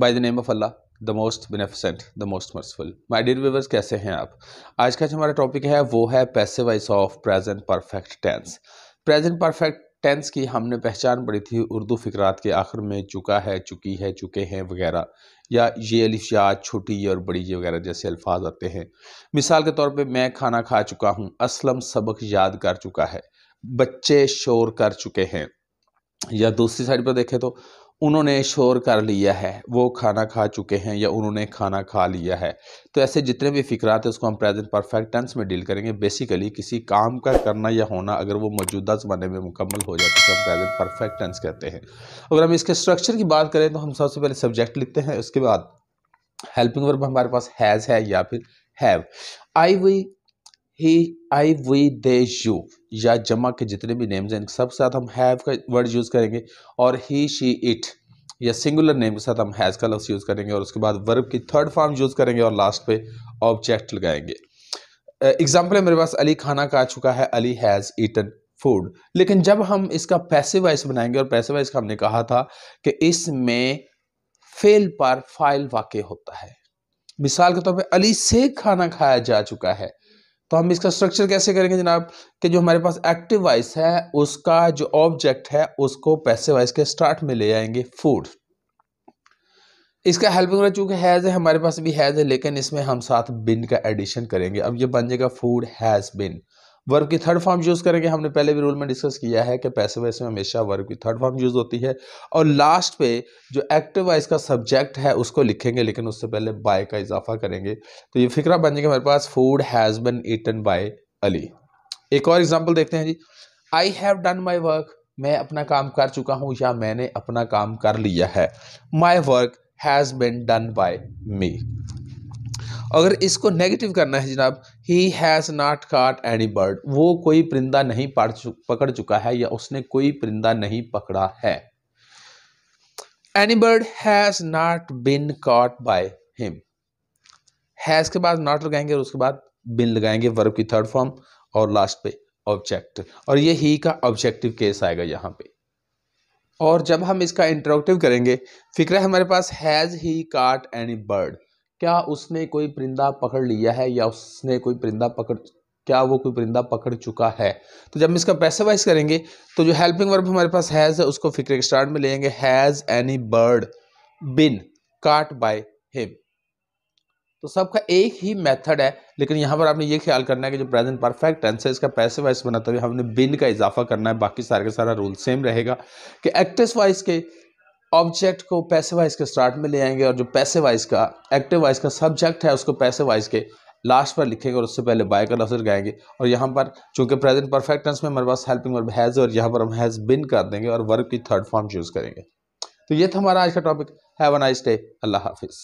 bye the name of Allah the most beneficent the most merciful my dear viewers कैसे हैं आप आज का जो हमारा टॉपिक है वो है passive voice of present perfect tense present perfect tense की हमने पहचान पड़ी थी उर्दू फिक्रात के आखिर में चुका है चुकी है चुके हैं वगैरह या ये अलिफियात छोटी और बड़ी ये वगैरह जैसे अल्फाज आते हैं मिसाल के तौर पे मैं खाना खा चुका हूँ असलम सबक याद कर चुका है बच्चे शोर कर चुके हैं या दूसरी साइड पर देखें तो उन्होंने शोर कर लिया है वो खाना खा चुके हैं या उन्होंने खाना खा लिया है तो ऐसे जितने भी फ़िक्रात हैं उसको हम प्रेजेंट परफेक्ट टेंस में डील करेंगे बेसिकली किसी काम का करना या होना अगर वो मौजूदा ज़माने में मुकम्मल हो जाए तो हम प्रेजेंट परफेक्ट टेंस कहते हैं अगर हम इसके स्ट्रक्चर की बात करें तो हम सबसे पहले सब्जेक्ट लिखते हैं उसके बाद हेल्पिंग वर्ब हमारे पास हैज़ है या फिर हैव आई वी ही आई वी दे यू या जमा के जितने भी नेम्स हैं इनके सब साथ हम हैव का वर्ड यूज़ करेंगे और ही शी इट या सिंगुलर नेम के साथ हम हैज़ का लफ्स यूज़ करेंगे और उसके बाद वर्ब की थर्ड फॉर्म यूज़ करेंगे और लास्ट पे ऑब्जेक्ट लगाएंगे एग्जाम्पल है मेरे पास अली खाना का आ चुका है अली हैज़ ईटन फूड लेकिन जब हम इसका पैसे वाइस बनाएंगे और पैसे वाइस का हमने कहा था कि इसमें फेल पर फाइल वाक़ होता है मिसाल के तौर तो पर अली से खाना खाया जा चुका है तो हम इसका स्ट्रक्चर कैसे करेंगे जनाब कि जो हमारे पास एक्टिव वाइस है उसका जो ऑब्जेक्ट है उसको पैसे वाइस के स्टार्ट में ले आएंगे फूड इसका हेल्पिंग वर्ड चूँकि हैज़ है हमारे पास भी हैज़ है लेकिन इसमें हम साथ बिन का एडिशन करेंगे अब ये बन जाएगा फूड हैज़ बिन वर्ब की थर्ड फॉर्म यूज़ करेंगे हमने पहले भी रूल में डिस्कस किया है कि पैसे वैसे में हमेशा वर्ब की थर्ड फॉर्म यूज़ होती है और लास्ट पे जो एक्टिव वाइज का सब्जेक्ट है उसको लिखेंगे लेकिन उससे पहले बाय का इजाफा करेंगे तो ये फिक्रा बन जाएगा मेरे पास food has been eaten by Ali एक और एग्जाम्पल देखते हैं जी I have done my work मैं अपना काम कर चुका हूँ या मैंने अपना काम कर लिया है my work has been done by me अगर इसको नेगेटिव करना है जनाब he has not caught any bird वो कोई परिंदा नहीं पकड़ चुका है या उसने कोई परिंदा नहीं पकड़ा है any bird has not been caught by him has के बाद नॉट लगाएंगे और उसके बाद बिन लगाएंगे वर्ब की थर्ड फॉर्म और लास्ट पे ऑब्जेक्ट और ये ही का ऑब्जेक्टिव केस आएगा यहाँ पे और जब हम इसका इंटरोक्टिव करेंगे फिक्र हमारे पास हैज़ ही काट एनी बर्ड क्या उसने कोई परिंदा पकड़ लिया है या उसने कोई परिंदा पकड़ क्या वो कोई परिंदा पकड़ चुका है तो जब हम इसका पैसे वाइज करेंगे तो जो हेल्पिंग वर्ब हमारे पास हैज़ है उसको फिक्र के स्टार्ट में लेंगे has any bird bin caught by him तो सबका एक ही मेथड है लेकिन यहाँ पर आपने ये ख्याल करना है कि जो प्रेजेंट परफेक्ट टेंस है इसका पैसे वाइज बनाते हुए हमने बिन का इजाफा करना है बाकी सारे का सारा रूल सेम रहेगा कि एक्ट्रेस वाइज के ऑब्जेक्ट को पैसे वाइज के स्टार्ट में ले आएंगे और जो पैसे वाइज का एक्टिव वाइज का सब्जेक्ट है उसको पैसे वाइज के लास्ट पर लिखेंगे और उससे पहले बाय का लफ्ज लगाएंगे और यहाँ पर चूंकि प्रेजेंट परफेक्ट टेंस में हमारे पास हेल्पिंग वर्ब हैज़ और यहाँ पर हम हैज़ बिन कर देंगे और वर्ब की थर्ड फॉर्म चूज़ करेंगे तो ये था हमारा आज का topic have a nice day अल्लाह हाफिज़